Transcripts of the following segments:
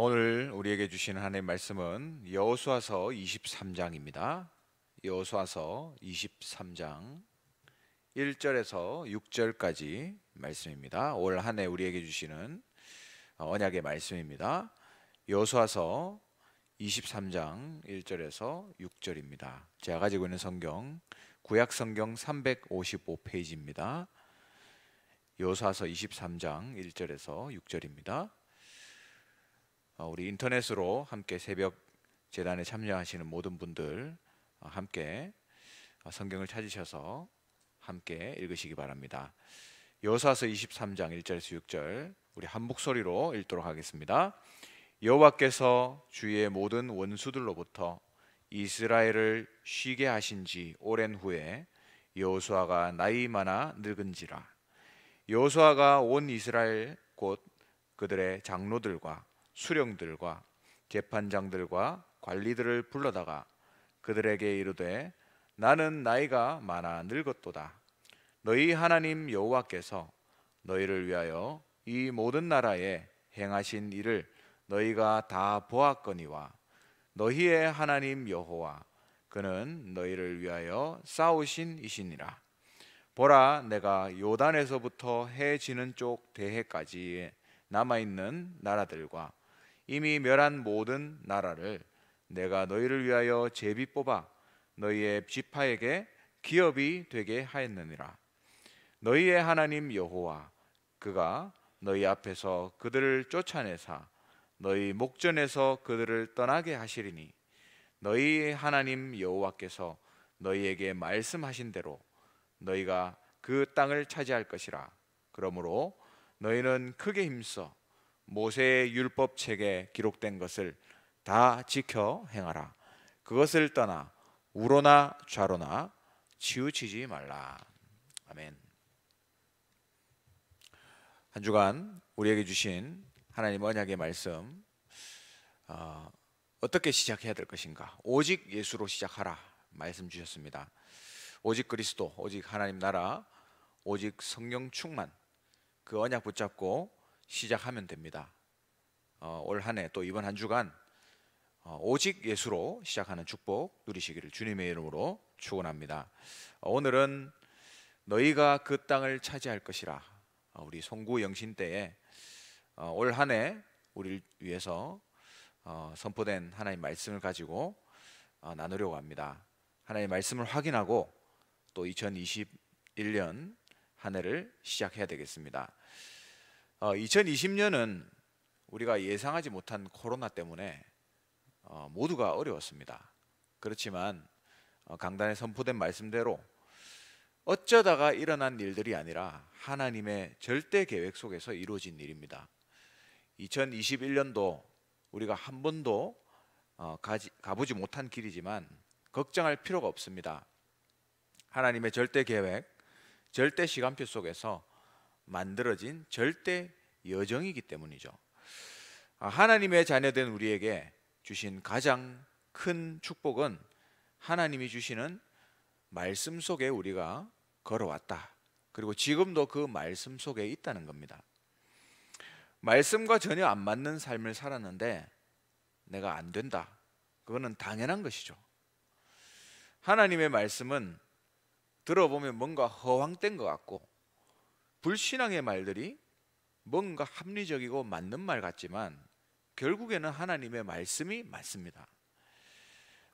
오늘 우리에게 주신 하나님의 말씀은 여호수아서 23장입니다. 여호수아서 23장 1절에서 6절까지 말씀입니다. 올한해 우리에게 주시는 어, 언약의 말씀입니다. 여호수아서 23장 1절에서 6절입니다. 제가 가지고 있는 성경 구약 성경 355페이지입니다. 여호수아서 23장 1절에서 6절입니다. 어, 우리 인터넷으로 함께 새벽 재단에 참여하시는 모든 분들 어, 함께 어, 성경을 찾으셔서 함께 읽으시기 바랍니다. 여사서 23장 1절에서 6절 우리 한 목소리로 읽도록 하겠습니다. 여호와께서 주의 모든 원수들로부터 이스라엘을 쉬게 하신 지 오랜 후에 여호수아가 나이 많아 늙은지라 여호수아가 온 이스라엘 곧 그들의 장로들과 수령들과 재판장들과 관리들을 불러다가 그들에게 이르되 나는 나이가 많아 늙었도다 너희 하나님 여호와께서 너희를 위하여 이 모든 나라에 행하신 일을 너희가 다 보았거니와 너희의 하나님 여호와 그는 너희를 위하여 싸우신 이시니라 보라 내가 요단에서부터 해 지는 쪽 대해까지 남아 있는 나라들과 이미 멸한 모든 나라를 내가 너희를 위하여 제비 뽑아 너희의 지파에게 기업이 되게 하였느니라 너희의 하나님 여호와 그가 너희 앞에서 그들을 쫓아내사 너희 목전에서 그들을 떠나게 하시리니 너희 하나님 여호와께서 너희에게 말씀하신 대로 너희가 그 땅을 차지할 것이라 그러므로 너희는 크게 힘써 모세의 율법 책에 기록된 것을 다 지켜 행하라. 그것을 떠나 우로나 좌로나 치우치지 말라. 아멘. 한 주간 우리에게 주신 하나님 언약의 말씀 어, 어떻게 시작해야 될 것인가? 오직 예수로 시작하라 말씀 주셨습니다. 오직 그리스도, 오직 하나님 나라, 오직 성령 충만 그 언약 붙잡고 시작하면 됩니다. 어, 올 한 해 또 이번 한 주간 어, 오직 예수로 시작하는 축복 누리시기를 주님의 이름으로 축원합니다. 어, 오늘은 너희가 그 땅을 차지할 것이라 어, 우리 송구 영신 때에 어, 올 한 해 우리를 위해서 어, 선포된 하나님 말씀을 가지고 나누려고 합니다. 하나님 말씀을 확인하고 또 2021년 한 해를 시작해야 되겠습니다. 어, 2020년은 우리가 예상하지 못한 코로나 때문에 어, 모두가 어려웠습니다. 그렇지만 어, 강단에 선포된 말씀대로 어쩌다가 일어난 일들이 아니라 하나님의 절대 계획 속에서 이루어진 일입니다. 2021년도 우리가 한 번도 어, 가지, 가보지 못한 길이지만 걱정할 필요가 없습니다. 하나님의 절대 계획, 절대 시간표 속에서 만들어진 절대 여정이기 때문이죠. 아, 하나님의 자녀된 우리에게 주신 가장 큰 축복은 하나님이 주시는 말씀 속에 우리가 걸어왔다. 그리고 지금도 그 말씀 속에 있다는 겁니다. 말씀과 전혀 안 맞는 삶을 살았는데 내가 안 된다. 그거는 당연한 것이죠. 하나님의 말씀은 들어보면 뭔가 허황된 것 같고 불신앙의 말들이 뭔가 합리적이고 맞는 말 같지만 결국에는 하나님의 말씀이 맞습니다.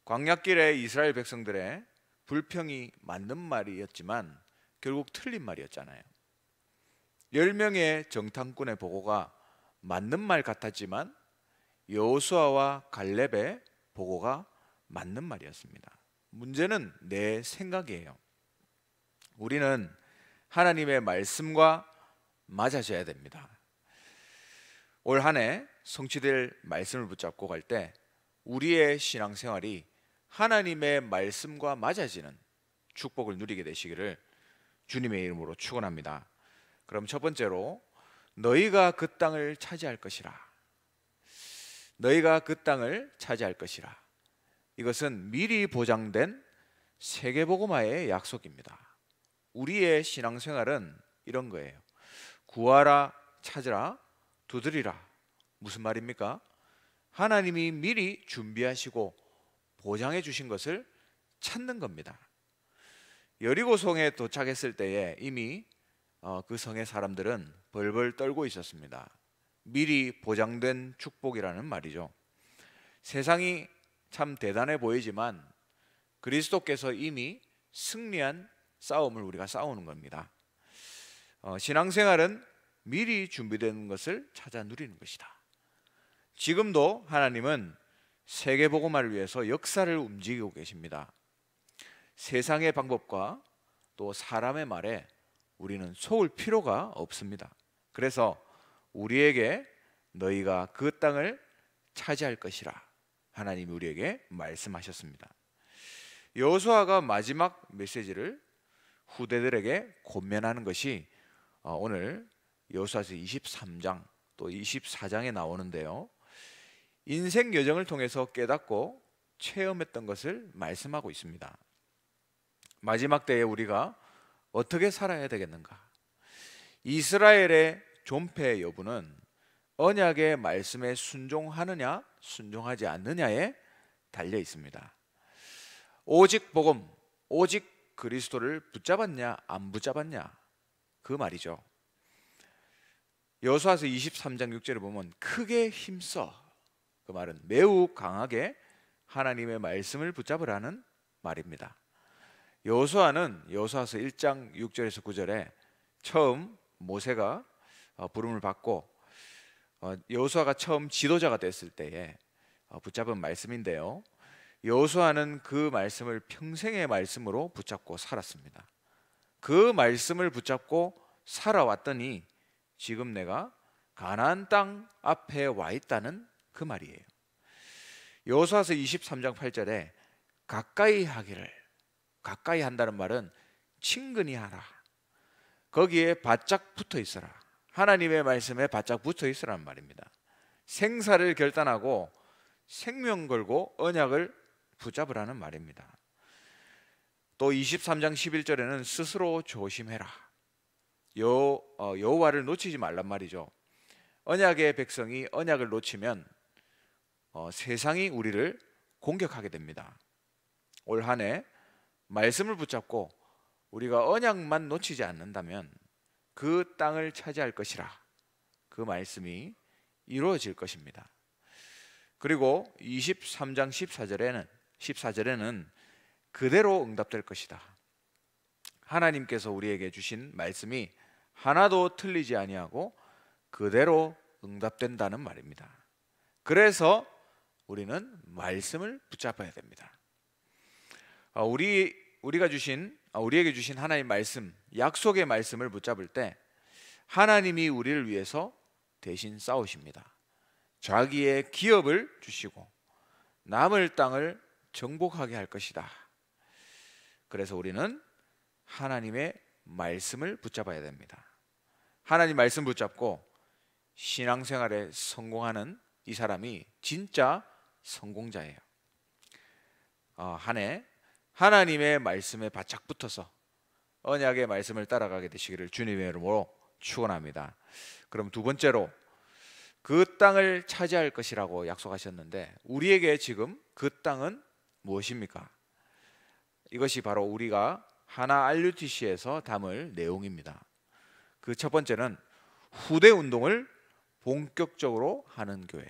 광야길의 이스라엘 백성들의 불평이 맞는 말이었지만 결국 틀린 말이었잖아요. 1명의 정탐꾼의 보고가 맞는 말 같았지만 여호수아와 갈렙의 보고가 맞는 말이었습니다. 문제는 내 생각이에요. 우리는 하나님의 말씀과 맞아져야 됩니다. 올한해 성취될 말씀을 붙잡고 갈 때 우리의 신앙생활이 하나님의 말씀과 맞아지는 축복을 누리게 되시기를 주님의 이름으로 축원합니다. 그럼 첫 번째로 너희가 그 땅을 차지할 것이라. 너희가 그 땅을 차지할 것이라. 이것은 미리 보장된 세계복음화의 약속입니다. 우리의 신앙생활은 이런 거예요. 구하라, 찾으라, 두드리라. 무슨 말입니까? 하나님이 미리 준비하시고 보장해 주신 것을 찾는 겁니다. 여리고성에 도착했을 때에 이미 어, 그 성의 사람들은 벌벌 떨고 있었습니다. 미리 보장된 축복이라는 말이죠. 세상이 참 대단해 보이지만 그리스도께서 이미 승리한 싸움을 우리가 싸우는 겁니다. 어, 신앙생활은 미리 준비된 것을 찾아 누리는 것이다. 지금도 하나님은 세계 복음화를 위해서 역사를 움직이고 계십니다. 세상의 방법과 또 사람의 말에 우리는 속을 필요가 없습니다. 그래서 우리에게 너희가 그 땅을 차지할 것이라 하나님이 우리에게 말씀하셨습니다. 여호수아가 마지막 메시지를 후대들에게 권면하는 것이 어, 오늘 여수아서 23장 또 24장에 나오는데요. 인생 여정을 통해서 깨닫고 체험했던 것을 말씀하고 있습니다. 마지막 때에 우리가 어떻게 살아야 되겠는가? 이스라엘의 존폐 여부는 언약의 말씀에 순종하느냐, 순종하지 않느냐에 달려 있습니다. 오직 복음, 오직 그리스도를 붙잡았냐 안 붙잡았냐 그 말이죠. 여수아서 23장 6절을 보면 크게 힘써 그 말은 매우 강하게 하나님의 말씀을 붙잡으라는 말입니다. 여수아는 여수아서 1장 6절에서 9절에 처음 모세가 어, 부름을 받고 어, 여수아가 처음 지도자가 됐을 때에 어, 붙잡은 말씀인데요. 여호수아는 그 말씀을 평생의 말씀으로 붙잡고 살았습니다. 그 말씀을 붙잡고 살아왔더니 지금 내가 가나안 땅 앞에 와 있다는 그 말이에요. 여호수아서 23장 8절에 가까이 하기를 가까이 한다는 말은 친근히 하라. 거기에 바짝 붙어 있어라. 하나님의 말씀에 바짝 붙어 있으란 말입니다. 생사를 결단하고 생명 걸고 언약을 붙잡으라는 말입니다. 또 23장 11절에는 스스로 조심해라. 여, 어, 여호와를 놓치지 말란 말이죠. 언약의 백성이 언약을 놓치면 어, 세상이 우리를 공격하게 됩니다. 올 한해 말씀을 붙잡고 우리가 언약만 놓치지 않는다면 그 땅을 차지할 것이라 그 말씀이 이루어질 것입니다. 그리고 23장 14절에는 14절에는 그대로 응답될 것이다. 하나님께서 우리에게 주신 말씀이 하나도 틀리지 아니하고 그대로 응답된다는 말입니다. 그래서 우리는 말씀을 붙잡아야 됩니다. 아, 우리 우리가 주신 아, 우리에게 주신 하나님 말씀, 약속의 말씀을 붙잡을 때 하나님이 우리를 위해서 대신 싸우십니다. 자기의 기업을 주시고 남을 땅을 정복하게 할 것이다. 그래서 우리는 하나님의 말씀을 붙잡아야 됩니다. 하나님 말씀 붙잡고 신앙생활에 성공하는 이 사람이 진짜 성공자예요. 어, 한해 하나님의 말씀에 바짝 붙어서 언약의 말씀을 따라가게 되시기를 주님의 이름으로 축원합니다. 그럼 두 번째로 그 땅을 차지할 것이라고 약속하셨는데 우리에게 지금 그 땅은 무엇입니까? 이것이 바로 우리가 하나 RUTC에서 담을 내용입니다. 그 첫 번째는 후대 운동을 본격적으로 하는 교회.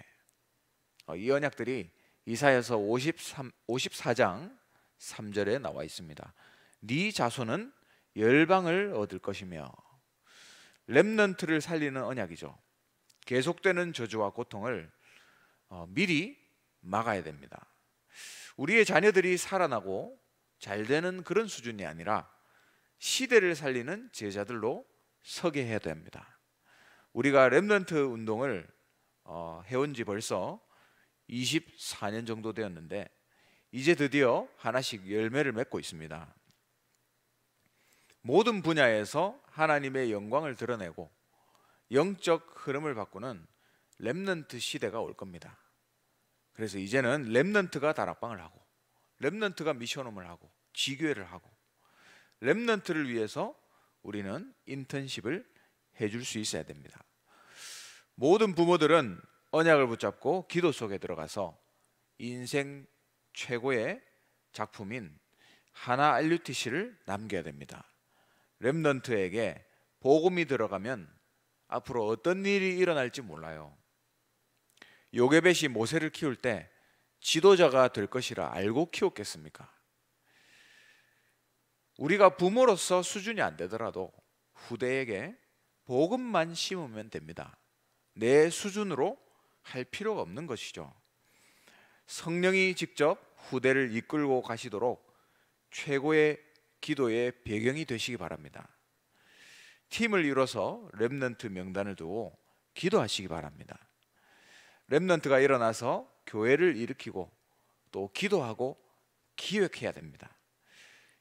어, 이 언약들이 이사에서 53, 54장 3절에 나와 있습니다. 네 자손은 열방을 얻을 것이며 렘넌트를 살리는 언약이죠. 계속되는 저주와 고통을 어, 미리 막아야 됩니다. 우리의 자녀들이 살아나고 잘 되는 그런 수준이 아니라 시대를 살리는 제자들로 서게 해야 됩니다. 우리가 렘런트 운동을 어, 해온 지 벌써 24년 정도 되었는데 이제 드디어 하나씩 열매를 맺고 있습니다. 모든 분야에서 하나님의 영광을 드러내고 영적 흐름을 바꾸는 렘런트 시대가 올 겁니다. 그래서 이제는 랩넌트가 다락방을 하고 랩넌트가 미션홈을 하고 지교회를 하고 랩넌트를 위해서 우리는 인턴십을 해줄 수 있어야 됩니다. 모든 부모들은 언약을 붙잡고 기도 속에 들어가서 인생 최고의 작품인 하나 알류티시를 남겨야 됩니다. 랩넌트에게 복음이 들어가면 앞으로 어떤 일이 일어날지 몰라요. 요괴벳이 모세를 키울 때 지도자가 될 것이라 알고 키웠겠습니까? 우리가 부모로서 수준이 안 되더라도 후대에게 복음만 심으면 됩니다. 내 수준으로 할 필요가 없는 것이죠. 성령이 직접 후대를 이끌고 가시도록 최고의 기도의 배경이 되시기 바랍니다. 팀을 이뤄서 랩넌트 명단을 두고 기도하시기 바랍니다. 렘넌트가 일어나서 교회를 일으키고 또 기도하고 기획해야 됩니다.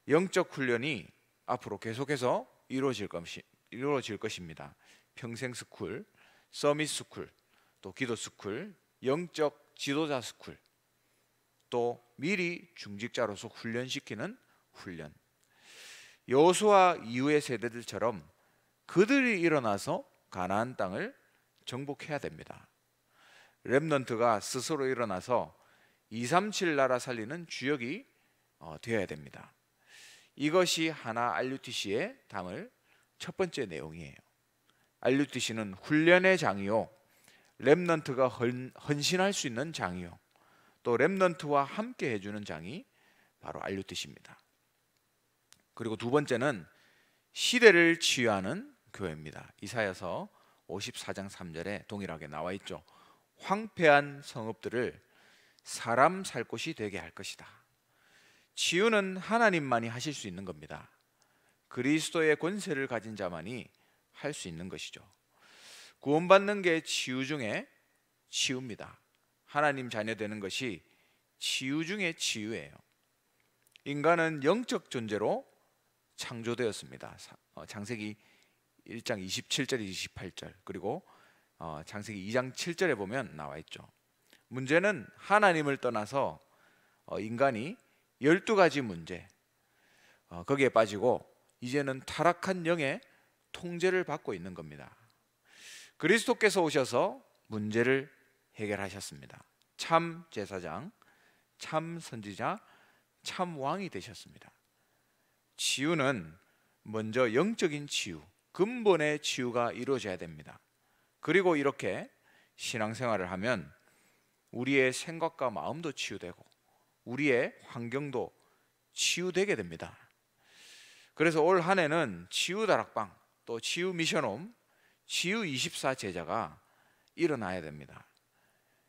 영적 훈련이 앞으로 계속해서 이루어질, 것이, 이루어질 것입니다. 평생 스쿨, 서밋 스쿨, 또 기도 스쿨, 영적 지도자 스쿨, 또 미리 중직자로서 훈련시키는 훈련. 여수아 이후의 세대들처럼 그들이 일어나서 가나안 땅을 정복해야 됩니다. 렘넌트가 스스로 일어나서 237 나라 살리는 주역이 어, 되어야 됩니다. 이것이 하나 RUTC의 담을 첫 번째 내용이에요. RUTC는 훈련의 장이요. 렘넌트가 헌신할 수 있는 장이요. 또 렘넌트와 함께 해주는 장이 바로 RUTC입니다. 그리고 두 번째는 시대를 치유하는 교회입니다. 이사여서 54장 3절에 동일하게 나와 있죠. 황폐한 성읍들을 사람 살 곳이 되게 할 것이다. 치유는 하나님만이 하실 수 있는 겁니다. 그리스도의 권세를 가진 자만이 할 수 있는 것이죠. 구원받는 게 치유 중에 치유입니다. 하나님 자녀 되는 것이 치유 중에 치유예요. 인간은 영적 존재로 창조되었습니다. 어, 장세기 1장 27절 28절 그리고 어, 장세기 2장 7절에 보면 나와 있죠. 문제는 하나님을 떠나서 어, 인간이 열두 가지 문제 어, 거기에 빠지고 이제는 타락한 영의 통제를 받고 있는 겁니다. 그리스도께서 오셔서 문제를 해결하셨습니다. 참 제사장, 참 선지자, 참 왕이 되셨습니다. 치유는 먼저 영적인 치유, 근본의 치유가 이루어져야 됩니다. 그리고 이렇게 신앙생활을 하면 우리의 생각과 마음도 치유되고 우리의 환경도 치유되게 됩니다. 그래서 올 한 해는 치유 다락방 또 치유 미션홈 치유 24 제자가 일어나야 됩니다.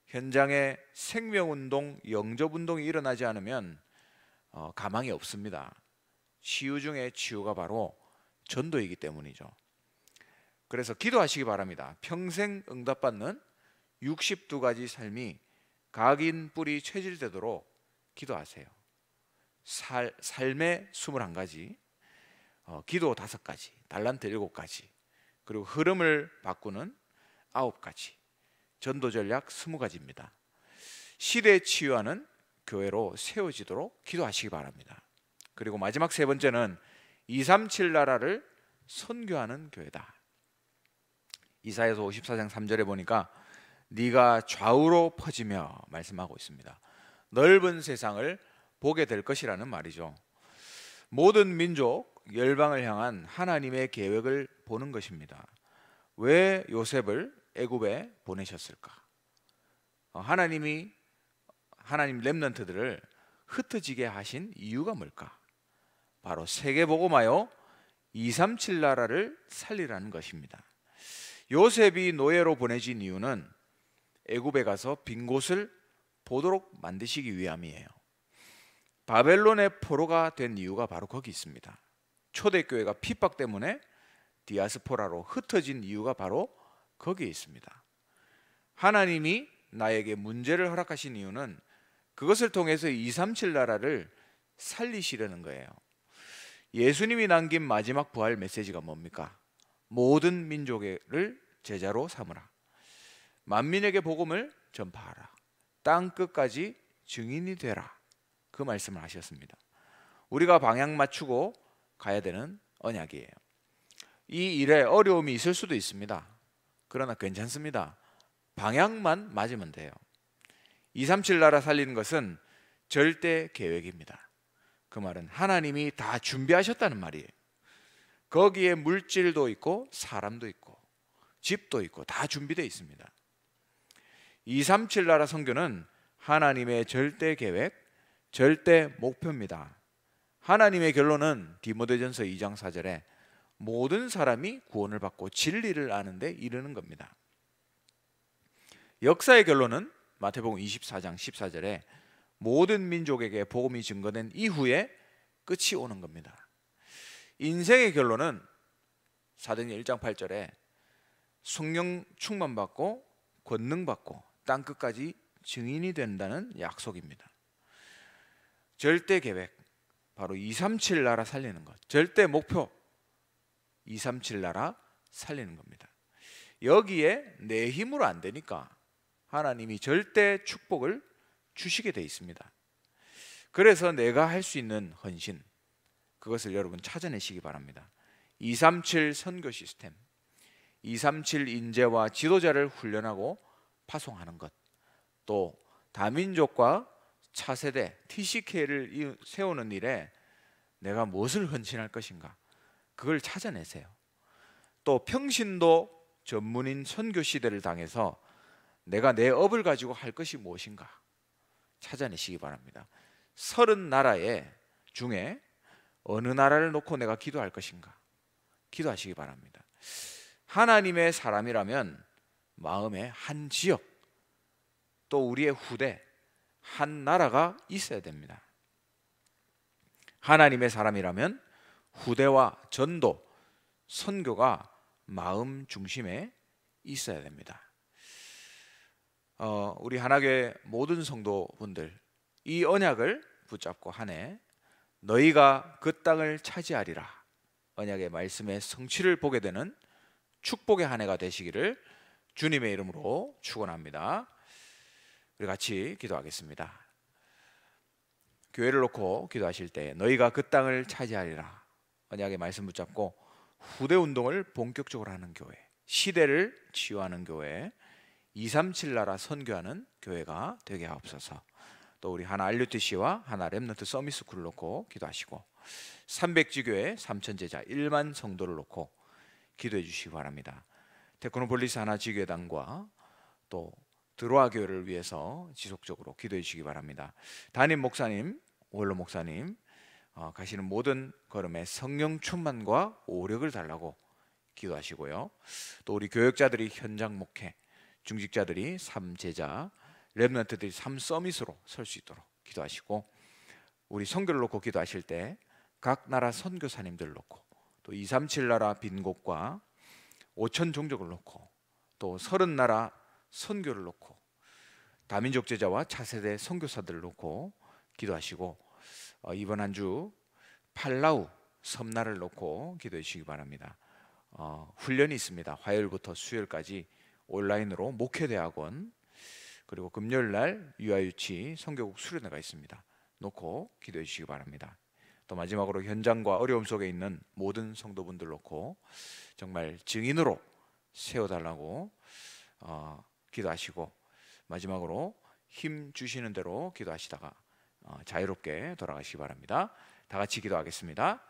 현장에 생명 운동, 영접 운동이 일어나지 않으면 어, 가망이 없습니다. 치유 중에 치유가 바로 전도이기 때문이죠. 그래서 기도하시기 바랍니다. 평생 응답받는 62가지 삶이 각인 뿌리 체질되도록 기도하세요. 살, 삶의 21가지, 어, 기도 5가지, 달란트 7가지, 그리고 흐름을 바꾸는 9가지, 전도 전략 20가지입니다. 시대 치유하는 교회로 세워지도록 기도하시기 바랍니다. 그리고 마지막 세 번째는 237 나라를 선교하는 교회다. 이사에서 54장 3절에 보니까 네가 좌우로 퍼지며 말씀하고 있습니다. 넓은 세상을 보게 될 것이라는 말이죠. 모든 민족 열방을 향한 하나님의 계획을 보는 것입니다. 왜 요셉을 애굽에 보내셨을까? 어, 하나님이 하나님 렘넌트들을 흩어지게 하신 이유가 뭘까? 바로 세계 보고마요 237 나라를 살리라는 것입니다. 요셉이 노예로 보내진 이유는 애굽에 가서 빈 곳을 보도록 만드시기 위함이에요. 바벨론의 포로가 된 이유가 바로 거기 있습니다. 초대교회가 핍박 때문에 디아스포라로 흩어진 이유가 바로 거기에 있습니다. 하나님이 나에게 문제를 허락하신 이유는 그것을 통해서 237 나라를 살리시려는 거예요. 예수님이 남긴 마지막 부활 메시지가 뭡니까? 모든 민족을 제자로 삼으라. 만민에게 복음을 전파하라. 땅 끝까지 증인이 되라. 그 말씀을 하셨습니다. 우리가 방향 맞추고 가야 되는 언약이에요. 이 일에 어려움이 있을 수도 있습니다. 그러나 괜찮습니다. 방향만 맞으면 돼요. 237 나라 살리는 것은 절대 계획입니다. 그 말은 하나님이 다 준비하셨다는 말이에요. 거기에 물질도 있고 사람도 있고 집도 있고 다 준비되어 있습니다. 237 나라 선교는 하나님의 절대 계획, 절대 목표입니다. 하나님의 결론은 디모데전서 2장 4절에 모든 사람이 구원을 받고 진리를 아는데 이르는 겁니다. 역사의 결론은 마태복음 24장 14절에 모든 민족에게 복음이 증거된 이후에 끝이 오는 겁니다. 인생의 결론은 사도행전 1장 8절에 성령 충만받고 권능받고 땅 끝까지 증인이 된다는 약속입니다. 절대 계획 바로 237 나라 살리는 것. 절대 목표 237 나라 살리는 겁니다. 여기에 내 힘으로 안 되니까 하나님이 절대 축복을 주시게 돼 있습니다. 그래서 내가 할 수 있는 헌신 그것을 여러분 찾아내시기 바랍니다. 237 선교 시스템. 237 인재와 지도자를 훈련하고 파송하는 것. 또 다민족과 차세대 TCK를 세우는 일에 내가 무엇을 헌신할 것인가? 그걸 찾아내세요. 또 평신도 전문인 선교 시대를 당해서 내가 내 업을 가지고 할 것이 무엇인가 찾아내시기 바랍니다. 서른 나라의 중에 어느 나라를 놓고 내가 기도할 것인가? 기도하시기 바랍니다. 하나님의 사람이라면 마음의 한 지역 또 우리의 후대 한 나라가 있어야 됩니다. 하나님의 사람이라면 후대와 전도, 선교가 마음 중심에 있어야 됩니다. 어, 우리 하나교회 모든 성도분들 이 언약을 붙잡고 한해 너희가 그 땅을 차지하리라 언약의 말씀의 성취를 보게 되는 축복의 한 해가 되시기를 주님의 이름으로 축원합니다. 우리 같이 기도하겠습니다. 교회를 놓고 기도하실 때 너희가 그 땅을 차지하리라 언약의 말씀 붙잡고 후대 운동을 본격적으로 하는 교회, 시대를 치유하는 교회, 237 나라 선교하는 교회가 되게 하옵소서. 또 우리 하나 알류티시와 하나 렘넌트 서미스쿨을 놓고 기도하시고 300지교회 3천 제자 1만 성도를 놓고 기도해 주시기 바랍니다. 테크노폴리스 하나 지교회당과 또 드로아 교회를 위해서 지속적으로 기도해 주시기 바랍니다. 담임 목사님, 원로 목사님 어, 가시는 모든 걸음에 성령 충만과 오력을 달라고 기도하시고요. 또 우리 교역자들이 현장 목회, 중직자들이 삼 제자 렘넌트들이 삶 서밋으로 설 수 있도록 기도하시고 우리 선교를 놓고 기도하실 때 각 나라 선교사님들 놓고 또237 나라 빈곡과 5천 종족을 놓고 또 30 나라 선교를 놓고 다민족 제자와 차세대 선교사들을 놓고 기도하시고 어, 이번 한 주 팔라우 섬나를 놓고 기도해 주시기 바랍니다. 어, 훈련이 있습니다. 화요일부터 수요일까지 온라인으로 목회대학원 그리고 금요일 날 유아유치 성교국 수련회가 있습니다. 놓고 기도해 주시기 바랍니다. 또 마지막으로 현장과 어려움 속에 있는 모든 성도분들 놓고 정말 증인으로 세워달라고 어, 기도하시고 마지막으로 힘 주시는 대로 기도하시다가 어, 자유롭게 돌아가시기 바랍니다. 다 같이 기도하겠습니다.